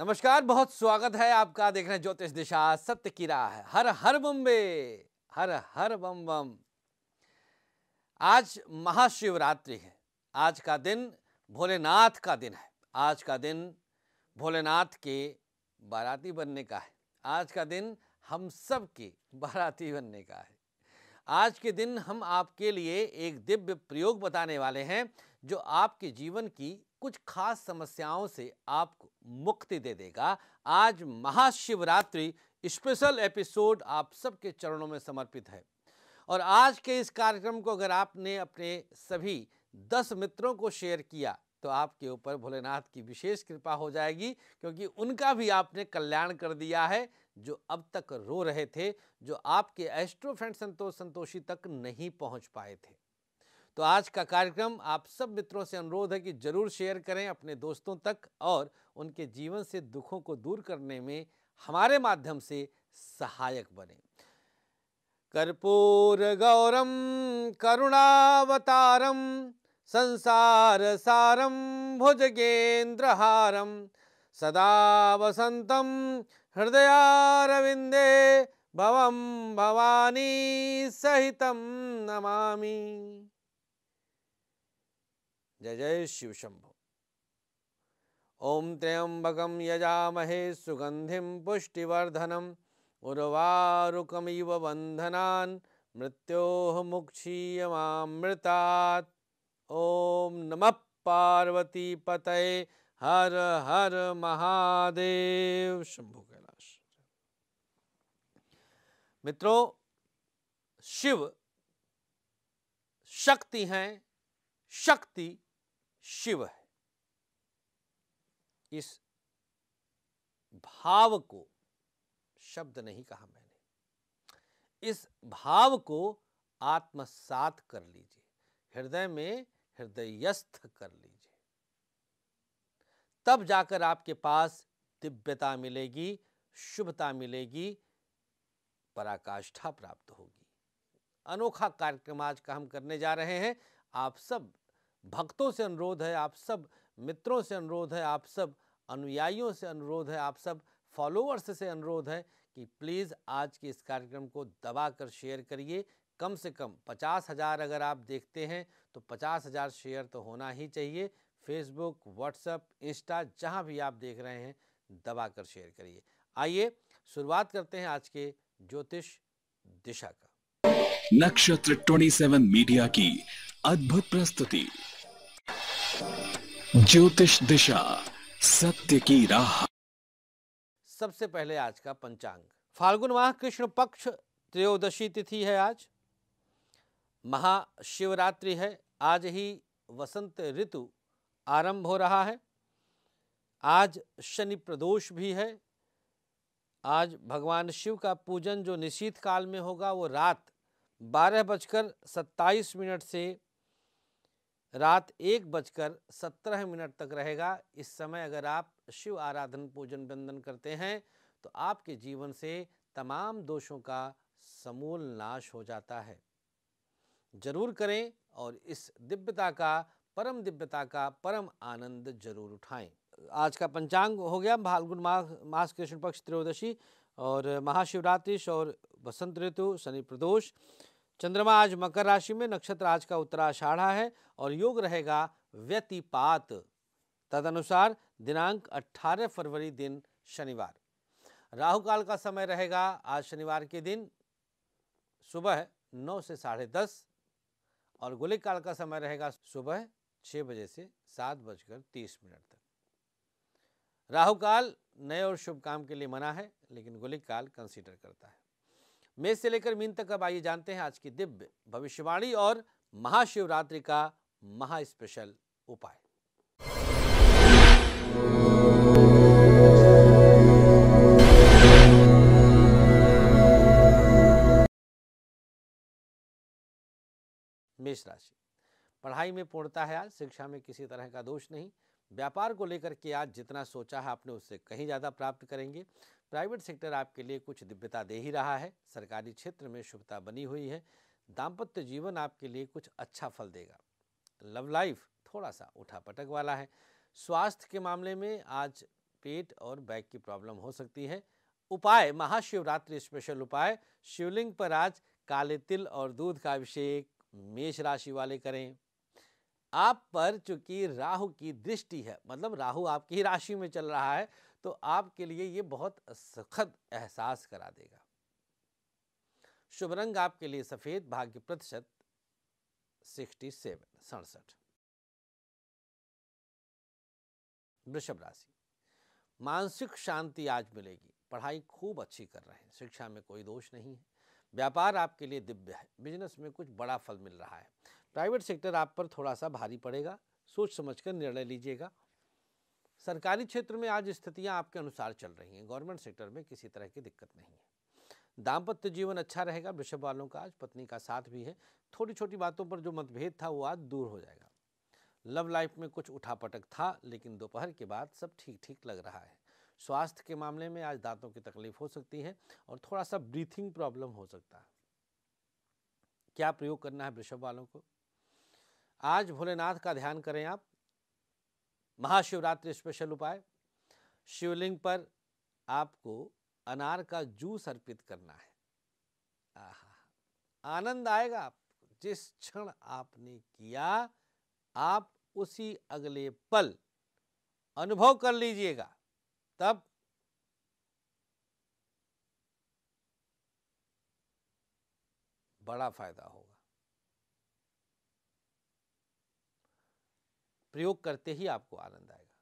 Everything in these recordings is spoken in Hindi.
नमस्कार बहुत स्वागत है आपका देख रहे हैं ज्योतिष दिशा सत्य की राह है हर हर बम्बे हर हर बम बम आज महाशिवरात्रि है आज का दिन भोलेनाथ का दिन है आज का दिन भोलेनाथ के बाराती बनने का है आज का दिन हम सब के बाराती बनने का है आज के दिन हम आपके लिए एक दिव्य प्रयोग बताने वाले हैं जो आपके जीवन की कुछ खास समस्याओं से आपको मुक्ति दे देगा आज महाशिवरात्रि स्पेशल एपिसोड आप सबके चरणों में समर्पित है और आज के इस कार्यक्रम को अगर आपने अपने सभी दस मित्रों को शेयर किया तो आपके ऊपर भोलेनाथ की विशेष कृपा हो जाएगी क्योंकि उनका भी आपने कल्याण कर दिया है जो अब तक रो रहे थे जो आपके एस्ट्रो फ्रेंड संतोष संतोषी तक नहीं पहुंच पाए थे तो आज का कार्यक्रम आप सब मित्रों से अनुरोध है कि जरूर शेयर करें अपने दोस्तों तक और उनके जीवन से दुखों को दूर करने में हमारे माध्यम से सहायक बने कर्पूर गौरम करुणावतारम संसार सारम हारम सदा वसंतम हृदयारविंदे भवम भवानी सहितम नमामि जय जय शिव शंभु ओम त्र्यंबक यजामहे सुगंधि पुष्टिवर्धनम उर्वाकमी बंधना मृत्योह मुक्षीयृता ओम नमः पार्वती पतये हर हर महादेव शंभु कैलाश मित्रों शिव शक्ति हैं शक्ति शिव है इस भाव को शब्द नहीं कहा मैंने इस भाव को आत्मसात कर लीजिए हृदय में हृदयस्थ कर लीजिए तब जाकर आपके पास दिव्यता मिलेगी शुभता मिलेगी पराकाष्ठा प्राप्त होगी अनोखा कार्यक्रम आज का हम करने जा रहे हैं आप सब भक्तों से अनुरोध है आप सब मित्रों से अनुरोध है आप सब अनुयायियों से अनुरोध है आप सब फॉलोअर्स से अनुरोध है कि प्लीज़ आज के इस कार्यक्रम को दबा कर शेयर करिए कम से कम पचास हज़ार अगर आप देखते हैं तो पचास हज़ार शेयर तो होना ही चाहिए फेसबुक व्हाट्सअप इंस्टा जहाँ भी आप देख रहे हैं दबा कर शेयर करिए आइए शुरुआत करते हैं आज के ज्योतिष दिशा का नक्षत्र 27 मीडिया की अद्भुत प्रस्तुति ज्योतिष दिशा सत्य की राह सबसे पहले आज का पंचांग फाल्गुन माह कृष्ण पक्ष त्रयोदशी तिथि है आज महाशिवरात्रि है आज ही वसंत ऋतु आरंभ हो रहा है आज शनि प्रदोष भी है आज भगवान शिव का पूजन जो निशीत काल में होगा वो रात बारह बजकर सत्ताईस मिनट से रात एक बजकर सत्रह मिनट तक रहेगा इस समय अगर आप शिव आराधन पूजन वंदन करते हैं तो आपके जीवन से तमाम दोषों का समूल नाश हो जाता है जरूर करें और इस दिव्यता का परम दिव्यता का परम आनंद जरूर उठाएं आज का पंचांग हो गया फाल्गुन माह मास कृष्ण पक्ष त्रयोदशी और महाशिवरात्रि और बसंत ऋतु शनि प्रदोष चंद्रमा आज मकर राशि में नक्षत्र आज का उत्तराषाढ़ा है और योग रहेगा व्यतिपात तदनुसार दिनांक 18 फरवरी दिन शनिवार राहु काल का समय रहेगा आज शनिवार के दिन सुबह नौ से साढ़े दस और गोलिक काल का समय रहेगा सुबह छह बजे से सात बजकर तीस मिनट तक राहु काल नए और शुभ काम के लिए मना है लेकिन गोलिक काल कंसीडर करता है मेष से लेकर मीन तक अब आइए जानते हैं आज की दिव्य भविष्यवाणी और महाशिवरात्रि का महा स्पेशल उपाय मेष राशि पढ़ाई में पूर्णता है आज शिक्षा में किसी तरह का दोष नहीं व्यापार को लेकर के आज जितना सोचा है आपने उससे कहीं ज़्यादा प्राप्त करेंगे प्राइवेट सेक्टर आपके लिए कुछ दिव्यता दे ही रहा है सरकारी क्षेत्र में शुभता बनी हुई है दाम्पत्य जीवन आपके लिए कुछ अच्छा फल देगा लव लाइफ थोड़ा सा उठा पटक वाला है स्वास्थ्य के मामले में आज पेट और बैक की प्रॉब्लम हो सकती है उपाय महाशिवरात्रि स्पेशल उपाय शिवलिंग पर आज काले तिल और दूध का अभिषेक मेष राशि वाले करें आप पर चूंकि राहु की दृष्टि है मतलब राहु आपकी राशि में चल रहा है तो आपके लिए ये बहुत सुखद एहसास करा देगा शुभ रंग आपके लिए सफेद भाग्य प्रतिशत सिक्सटी सेवन सड़सठ वृषभ राशि मानसिक शांति आज मिलेगी पढ़ाई खूब अच्छी कर रहे हैं शिक्षा में कोई दोष नहीं है व्यापार आपके लिए दिव्य है बिजनेस में कुछ बड़ा फल मिल रहा है प्राइवेट सेक्टर आप पर थोड़ा सा भारी पड़ेगा सोच समझ कर निर्णय लीजिएगा सरकारी क्षेत्र में आज स्थितियां आपके अनुसार चल रही हैं गवर्नमेंट सेक्टर में किसी तरह की दिक्कत नहीं है दाम्पत्य जीवन अच्छा रहेगा वृषभ वालों का आज पत्नी का साथ भी है छोटी छोटी बातों पर जो मतभेद था वो आज दूर हो जाएगा लव लाइफ में कुछ उठापटक था लेकिन दोपहर के बाद सब ठीक ठीक लग रहा है स्वास्थ्य के मामले में आज दांतों की तकलीफ हो सकती है और थोड़ा सा ब्रीथिंग प्रॉब्लम हो सकता है क्या प्रयोग करना है वृषभ वालों को आज भोलेनाथ का ध्यान करें आप महाशिवरात्रि स्पेशल उपाय शिवलिंग पर आपको अनार का जूस अर्पित करना है आहा आनंद आएगा आप जिस क्षण आपने किया आप उसी अगले पल अनुभव कर लीजिएगा तब बड़ा फायदा होगा प्रयोग करते ही आपको आनंद आएगा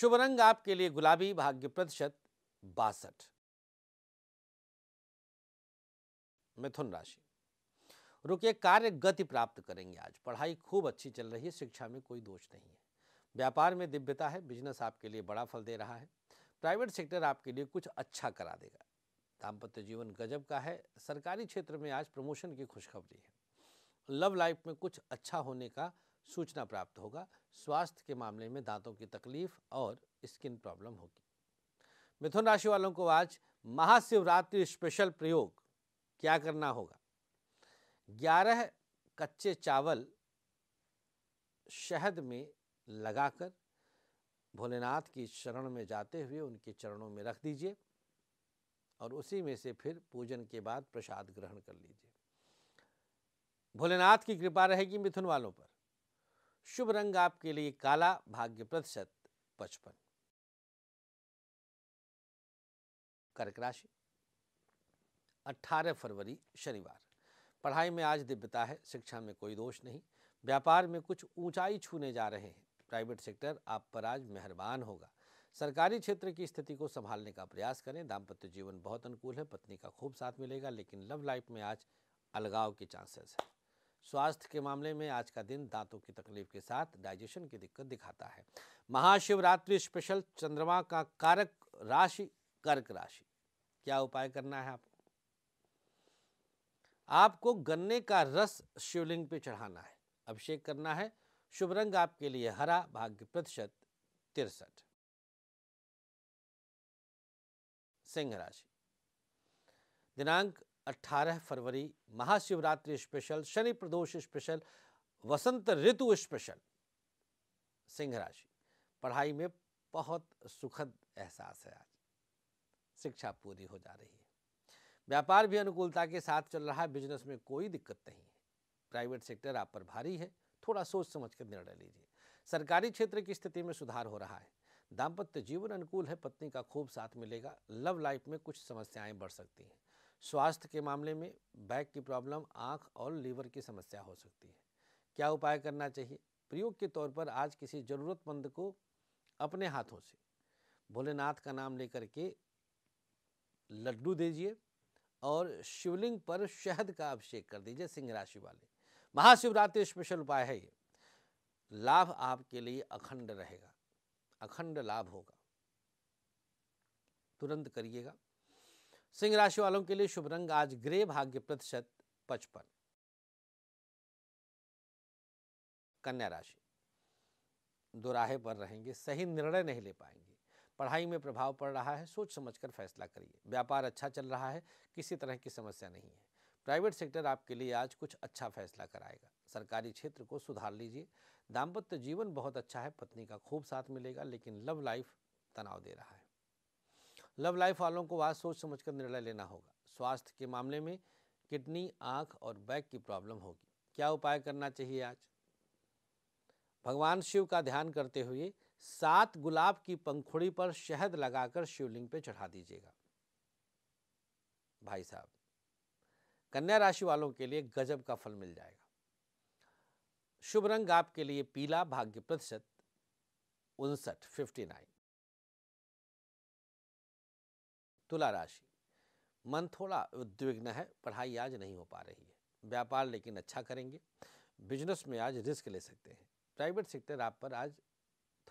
शुभ रंग आपके लिए गुलाबी भाग्य प्रतिशत बासठ मिथुन राशि रुके कार्य गति प्राप्त करेंगे आज पढ़ाई खूब अच्छी चल रही है शिक्षा में कोई दोष नहीं है व्यापार में दिव्यता है बिजनेस आपके लिए बड़ा फल दे रहा है प्राइवेट सेक्टर आपके लिए कुछ अच्छा करा देगा दाम्पत्य जीवन गजब का है सरकारी क्षेत्र में आज प्रमोशन की खुशखबरी है लव लाइफ में कुछ अच्छा होने का सूचना प्राप्त होगा स्वास्थ्य के मामले में दांतों की तकलीफ और स्किन प्रॉब्लम होगी मिथुन राशि वालों को आज महाशिवरात्रि स्पेशल प्रयोग क्या करना होगा ग्यारह कच्चे चावल शहद में लगाकर भोलेनाथ की शरण में जाते हुए उनके चरणों में रख दीजिए और उसी में से फिर पूजन के बाद प्रसाद ग्रहण कर लीजिए भोलेनाथ की कृपा रहेगी मिथुन वालों पर शुभ रंग आपके लिए काला भाग्य प्रतिशत पचपन कर्क राशि 18 फरवरी शनिवार पढ़ाई में आज दिव्यता है शिक्षा में कोई दोष नहीं व्यापार में कुछ ऊंचाई छूने जा रहे हैं प्राइवेट सेक्टर आप पर आज मेहरबान होगा सरकारी क्षेत्र की स्थिति को संभालने का प्रयास करें दाम्पत्य जीवन बहुत अनुकूल है पत्नी का खूब साथ मिलेगा लेकिन लव लाइफ में आज अलगाव के चांसेस हैं स्वास्थ्य के मामले में आज का दिन दांतों की तकलीफ के साथ डाइजेशन की दिक्कत दिखाता है महाशिवरात्रि स्पेशल चंद्रमा का कारक राशि कर्क राशि क्या उपाय करना है आपको आपको गन्ने का रस शिवलिंग पे चढ़ाना है अभिषेक करना है शुभ रंग आपके लिए हरा भाग्य प्रतिशत तिरसठ सिंह राशि दिनांक 18 फरवरी महाशिवरात्रि स्पेशल शनि प्रदोष स्पेशल वसंत ऋतु स्पेशल सिंह राशि पढ़ाई में बहुत सुखद एहसास है आज शिक्षा पूरी हो जा रही है व्यापार भी अनुकूलता के साथ चल रहा है बिजनेस में कोई दिक्कत नहीं है प्राइवेट सेक्टर आप पर भारी है थोड़ा सोच समझ कर निर्णय लीजिए सरकारी क्षेत्र की स्थिति में सुधार हो रहा है दाम्पत्य जीवन अनुकूल है पत्नी का खूब साथ मिलेगा लव लाइफ में कुछ समस्याएं बढ़ सकती हैं स्वास्थ्य के मामले में बैक की प्रॉब्लम आँख और लीवर की समस्या हो सकती है क्या उपाय करना चाहिए प्रयोग के तौर पर आज किसी ज़रूरतमंद को अपने हाथों से भोलेनाथ का नाम लेकर के लड्डू दीजिए और शिवलिंग पर शहद का अभिषेक कर दीजिए सिंह राशि वाले महाशिवरात्रि स्पेशल उपाय है ये लाभ आपके लिए अखंड रहेगा अखंड लाभ होगा तुरंत करिएगा सिंह राशि वालों के लिए शुभ रंग आज ग्रे भाग्य प्रतिशत पचपन कन्या राशि दुराहे पर रहेंगे सही निर्णय नहीं ले पाएंगे पढ़ाई में प्रभाव पड़ रहा है सोच समझकर फैसला करिए व्यापार अच्छा चल रहा है किसी तरह की समस्या नहीं है प्राइवेट सेक्टर आपके लिए आज कुछ अच्छा फैसला कराएगा सरकारी क्षेत्र को सुधार लीजिए दाम्पत्य जीवन बहुत अच्छा है पत्नी का खूब साथ मिलेगा लेकिन लव लाइफ तनाव दे रहा है लव लाइफ वालों को आज सोच समझ कर निर्णय लेना होगा स्वास्थ्य के मामले में किडनी आंख और बैक की प्रॉब्लम होगी क्या उपाय करना चाहिए आज भगवान शिव का ध्यान करते हुए सात गुलाब की पंखुड़ी पर शहद लगाकर शिवलिंग पे चढ़ा दीजिएगा भाई साहब कन्या राशि वालों के लिए गजब का फल मिल जाएगा शुभ रंग आपके लिए पीला भाग्य प्रतिशत उनसठ फिफ्टी नाइन तुला राशि मन थोड़ा उद्विग्न है पढ़ाई आज नहीं हो पा रही है व्यापार लेकिन अच्छा करेंगे बिजनेस में आज रिस्क ले सकते हैं प्राइवेट सेक्टर आप पर आज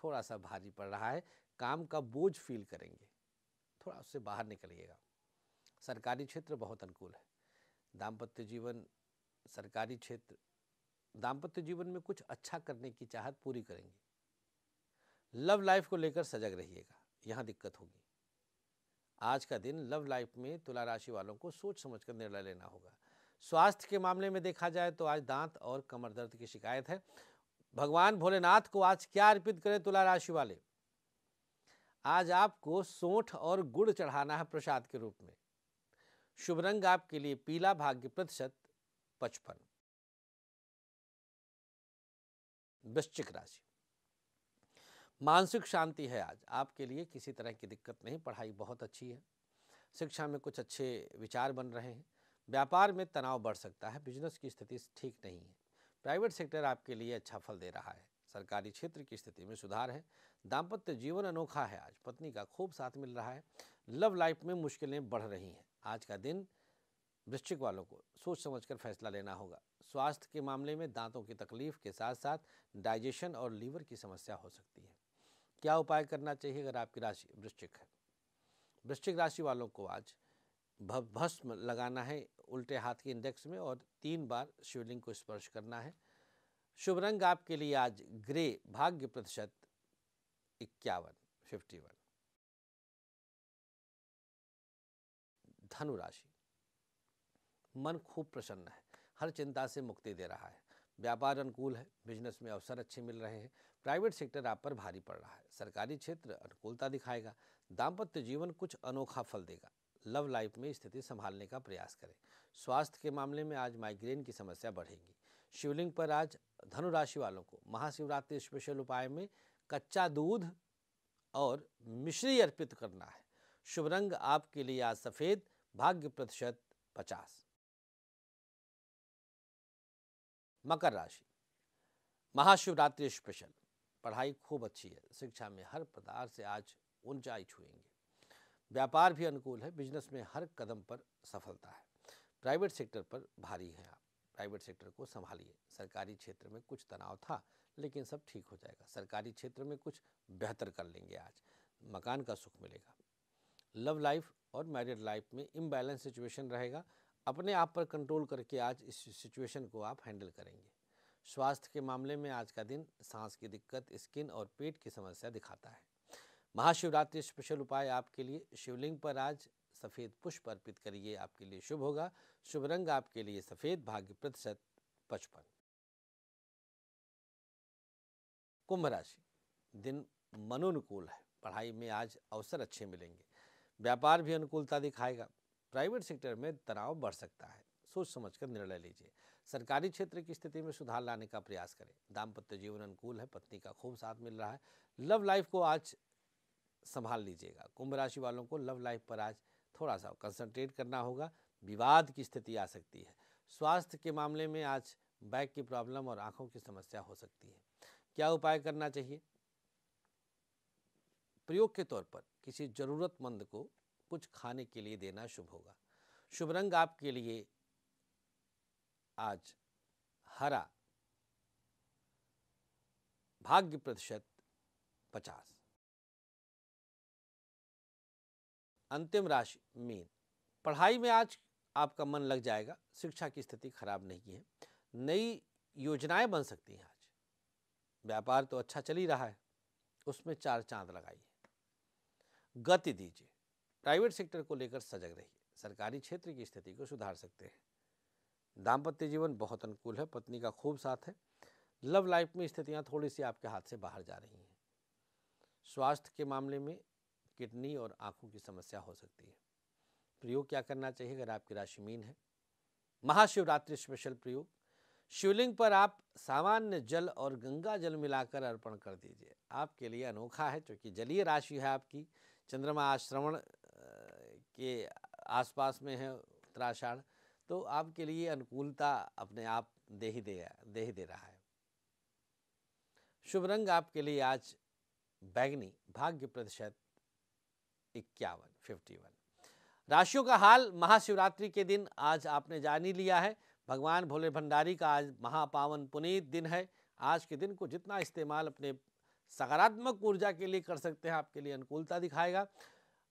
थोड़ा सा भारी पड़ रहा है काम का बोझ फील करेंगे थोड़ा उससे बाहर निकलिएगा सरकारी क्षेत्र बहुत अनुकूल है दाम्पत्य जीवन सरकारी क्षेत्र दाम्पत्य जीवन में कुछ अच्छा करने की चाहत पूरी करेंगे लव लाइफ को लेकर सजग रहिएगा यहाँ दिक्कत होगी आज का दिन लव लाइफ में तुला राशि वालों को सोच समझ कर निर्णय लेना होगा स्वास्थ्य के मामले में देखा जाए तो आज दांत और कमर दर्द की शिकायत है भगवान भोलेनाथ को आज क्या अर्पित करें तुला राशि वाले आज आपको सोठ और गुड़ चढ़ाना है प्रसाद के रूप में शुभ रंग आपके लिए पीला भाग्य प्रतिशत पचपन वृश्चिक राशि मानसिक शांति है आज आपके लिए किसी तरह की दिक्कत नहीं पढ़ाई बहुत अच्छी है शिक्षा में कुछ अच्छे विचार बन रहे हैं व्यापार में तनाव बढ़ सकता है बिजनेस की स्थिति ठीक नहीं है प्राइवेट सेक्टर आपके लिए अच्छा फल दे रहा है सरकारी क्षेत्र की स्थिति में सुधार है दाम्पत्य जीवन अनोखा है आज पत्नी का खूब साथ मिल रहा है लव लाइफ में मुश्किलें बढ़ रही हैं आज का दिन वृश्चिक वालों को सोच समझकर फैसला लेना होगा स्वास्थ्य के मामले में दांतों की तकलीफ के साथ साथ डाइजेशन और लीवर की समस्या हो सकती है क्या उपाय करना चाहिए अगर आपकी राशि वृश्चिक है वृश्चिक राशि वालों को आज भस्म लगाना है उल्टे हाथ के इंडेक्स में और तीन बार शिवलिंग को स्पर्श करना है शुभ रंग आपके लिए आज ग्रे भाग्य प्रतिशत इक्यावन फिफ्टी वन धनु राशि मन खूब प्रसन्न है हर चिंता से मुक्ति दे रहा है व्यापार अनुकूल है बिजनेस में अवसर अच्छे मिल रहे हैं प्राइवेट सेक्टर आप पर भारी पड़ रहा है सरकारी क्षेत्र अनुकूलता दिखाएगा दाम्पत्य जीवन कुछ अनोखा फल देगा लव लाइफ में स्थिति संभालने का प्रयास करें स्वास्थ्य के मामले में आज माइग्रेन की समस्या बढ़ेगी शिवलिंग पर आज धनु राशि वालों को महाशिवरात्रि स्पेशल उपाय में कच्चा दूध और मिश्री अर्पित करना है शुभ रंग आपके लिए आज सफ़ेद भाग्य प्रतिशत पचास मकर राशि महाशिवरात्रि स्पेशल पढ़ाई खूब अच्छी है शिक्षा में हर प्रकार से आज ऊंचाई छुएंगे व्यापार भी अनुकूल है बिजनेस में हर कदम पर सफलता है प्राइवेट सेक्टर पर भारी है आप प्राइवेट सेक्टर को संभालिए सरकारी क्षेत्र में कुछ तनाव था लेकिन सब ठीक हो जाएगा सरकारी क्षेत्र में कुछ बेहतर कर लेंगे आज मकान का सुख मिलेगा लव लाइफ और मैरिड लाइफ में इम्बैलेंस सिचुएशन रहेगा अपने आप पर कंट्रोल करके आज इस सिचुएशन को आप हैंडल करेंगे स्वास्थ्य के मामले में आज का दिन सांस की दिक्कत स्किन और पेट की समस्या दिखाता है महाशिवरात्रि स्पेशल उपाय आपके लिए शिवलिंग पर आज सफ़ेद पुष्प अर्पित करिए आपके लिए शुभ होगा शुभ रंग आपके लिए सफ़ेद भाग्य प्रतिशत पचपन कुंभ राशि दिन मनोनुकूल है पढ़ाई में आज अवसर अच्छे मिलेंगे व्यापार भी अनुकूलता दिखाएगा प्राइवेट सेक्टर में तनाव बढ़ सकता है सोच समझकर निर्णय लीजिए सरकारी क्षेत्र की स्थिति में सुधार लाने का प्रयास करें दाम्पत्य जीवन अनुकूल है पत्नी का खूब साथ मिल रहा है लव लाइफ को आज संभाल लीजिएगा कुंभ राशि वालों को लव लाइफ पर आज थोड़ा सा कंसंट्रेट करना होगा विवाद की स्थिति आ सकती है स्वास्थ्य के मामले में आज बैक की प्रॉब्लम और आंखों की समस्या हो सकती है क्या उपाय करना चाहिए प्रयोग के तौर पर किसी ज़रूरतमंद को कुछ खाने के लिए देना शुभ होगा शुभ रंग आपके लिए आज हरा भाग्य प्रतिशत पचास अंतिम राशि मीन पढ़ाई में आज आपका मन लग जाएगा शिक्षा की स्थिति खराब नहीं है नई योजनाएं बन सकती हैं आज व्यापार तो अच्छा चल ही रहा है उसमें चार चांद लगाइए गति दीजिए प्राइवेट सेक्टर को लेकर सजग रहिए सरकारी क्षेत्र की स्थिति को सुधार सकते हैं दाम्पत्य जीवन बहुत अनुकूल है पत्नी का खूब साथ है लव लाइफ में स्थितियाँ थोड़ी सी आपके हाथ से बाहर जा रही हैं स्वास्थ्य के मामले में किडनी और आंखों की समस्या हो सकती है प्रयोग क्या करना चाहिए अगर आपकी राशि मीन है महाशिवरात्रि स्पेशल प्रयोग शिवलिंग पर आप सामान्य जल और गंगा जल मिलाकर अर्पण कर दीजिए आपके लिए अनोखा है क्योंकि जलीय राशि है आपकी चंद्रमा आश्रवण के आसपास में है उत्तराषाढ़ तो आपके लिए अनुकूलता अपने आप दे ही दे दे ही दे रहा है शुभ रंग आपके लिए आज बैगनी भाग्य प्रतिशत इक्यावन फिफ्टी वन राशियों का हाल महाशिवरात्रि के दिन आज आपने जान ही लिया है भगवान भोले भंडारी का आज महापावन पुनीत दिन है आज के दिन को जितना इस्तेमाल अपने सकारात्मक ऊर्जा के लिए कर सकते हैं आपके लिए अनुकूलता दिखाएगा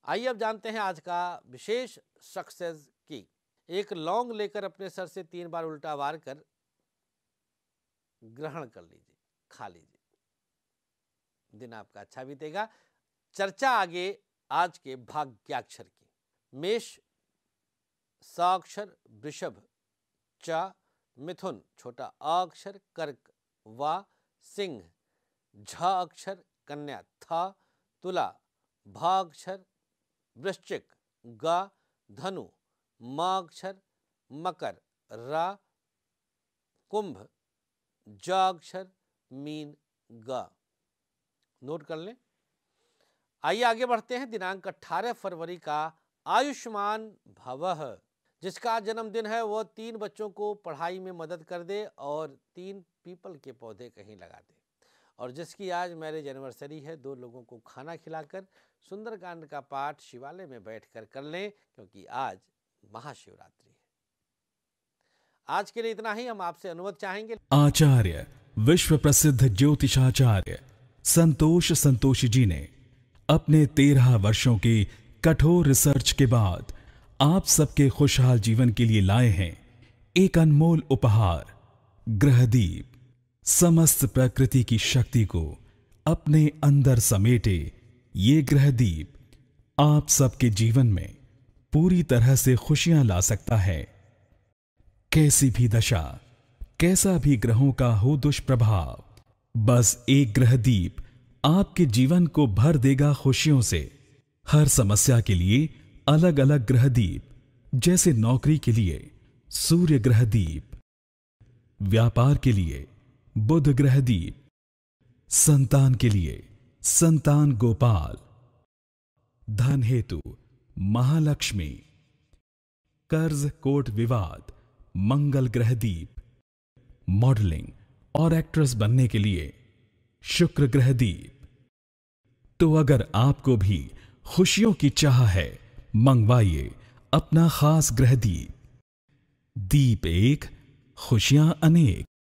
आइए अब जानते हैं आज का विशेष सक्सेस की एक लौंग लेकर अपने सर से तीन बार उल्टा वार कर ग्रहण कर लीजिए खा लीजिए दिन आपका अच्छा बीतेगा चर्चा आगे आज के भाग्याक्षर की मेष साक्षर वृषभ च मिथुन छोटा अक्षर कर्क व सिंह झ अक्षर कन्या थ तुला भ अक्षर वृश्चिक ग धनु माक्षर मकर रा कुंभ जाक्षर मीन ग नोट कर लें आइए आगे बढ़ते हैं दिनांक 18 फरवरी का आयुष्मान भवह जिसका जन्मदिन है वह तीन बच्चों को पढ़ाई में मदद कर दे और तीन पीपल के पौधे कहीं लगा दे और जिसकी आज मैरिज एनिवर्सरी है दो लोगों को खाना खिलाकर सुंदरकांड का पाठ शिवालय में बैठकर कर लें क्योंकि आज महाशिवरात्रि है आज के लिए इतना ही हम आपसे अनुरोध चाहेंगे आचार्य विश्व प्रसिद्ध ज्योतिषाचार्य संतोष संतोषी जी ने अपने तेरह वर्षों की कठोर रिसर्च के बाद आप सबके खुशहाल जीवन के लिए लाए हैं एक अनमोल उपहार ग्रहदीप समस्त प्रकृति की शक्ति को अपने अंदर समेटे ये ग्रह दीप आप सबके जीवन में पूरी तरह से खुशियां ला सकता है कैसी भी दशा कैसा भी ग्रहों का हो दुष्प्रभाव बस एक ग्रह दीप आपके जीवन को भर देगा खुशियों से हर समस्या के लिए अलग अलग ग्रह दीप जैसे नौकरी के लिए सूर्य ग्रह दीप व्यापार के लिए बुध ग्रहदीप संतान के लिए संतान गोपाल धन हेतु महालक्ष्मी कर्ज कोट विवाद मंगल ग्रहदीप मॉडलिंग और एक्ट्रेस बनने के लिए शुक्र ग्रहदीप तो अगर आपको भी खुशियों की चाह है मंगवाइए अपना खास ग्रहदीप दीप एक खुशियां अनेक